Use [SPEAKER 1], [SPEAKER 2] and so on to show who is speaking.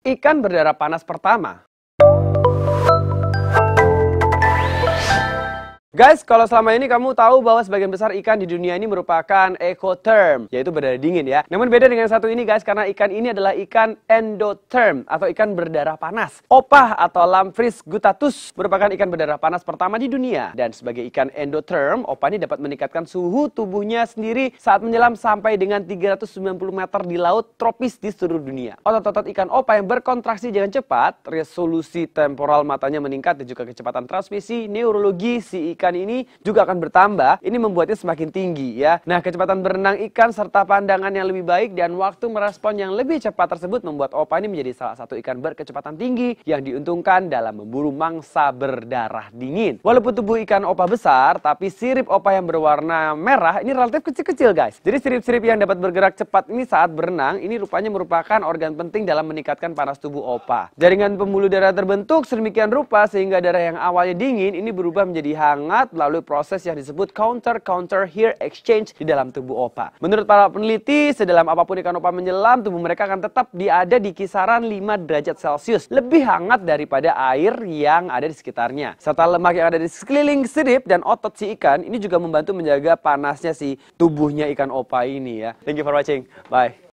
[SPEAKER 1] Ikan berdarah panas pertama Guys, kalau selama ini kamu tahu bahwa sebagian besar ikan di dunia ini merupakan ecotherm, yaitu berdarah dingin ya. Namun beda dengan satu ini guys, karena ikan ini adalah ikan endotherm atau ikan berdarah panas. Opah atau Lampris gutatus merupakan ikan berdarah panas pertama di dunia. Dan sebagai ikan endotherm, opah ini dapat meningkatkan suhu tubuhnya sendiri saat menyelam sampai dengan 390 meter di laut tropis di seluruh dunia. Otot-otot ikan opah yang berkontraksi dengan cepat, resolusi temporal matanya meningkat dan juga kecepatan transmisi neurologi si ikan ikan ini juga akan bertambah, ini membuatnya semakin tinggi ya. Nah, kecepatan berenang ikan serta pandangan yang lebih baik dan waktu merespon yang lebih cepat tersebut membuat opa ini menjadi salah satu ikan berkecepatan tinggi yang diuntungkan dalam memburu mangsa berdarah dingin. Walaupun tubuh ikan opa besar, tapi sirip opa yang berwarna merah ini relatif kecil-kecil guys. Jadi sirip-sirip yang dapat bergerak cepat ini saat berenang, ini rupanya merupakan organ penting dalam meningkatkan panas tubuh opa. Jaringan pembuluh darah terbentuk sedemikian rupa sehingga darah yang awalnya dingin ini berubah menjadi hangat hangat melalui proses yang disebut counter-counter heat exchange di dalam tubuh opa. Menurut para peneliti, sedalam apapun ikan opa menyelam, tubuh mereka akan tetap diada di kisaran 5 derajat Celcius, lebih hangat daripada air yang ada di sekitarnya. Serta lemak yang ada di sekeliling sirip dan otot si ikan, ini juga membantu menjaga panasnya si tubuhnya ikan opa ini ya. Thank you for watching. Bye.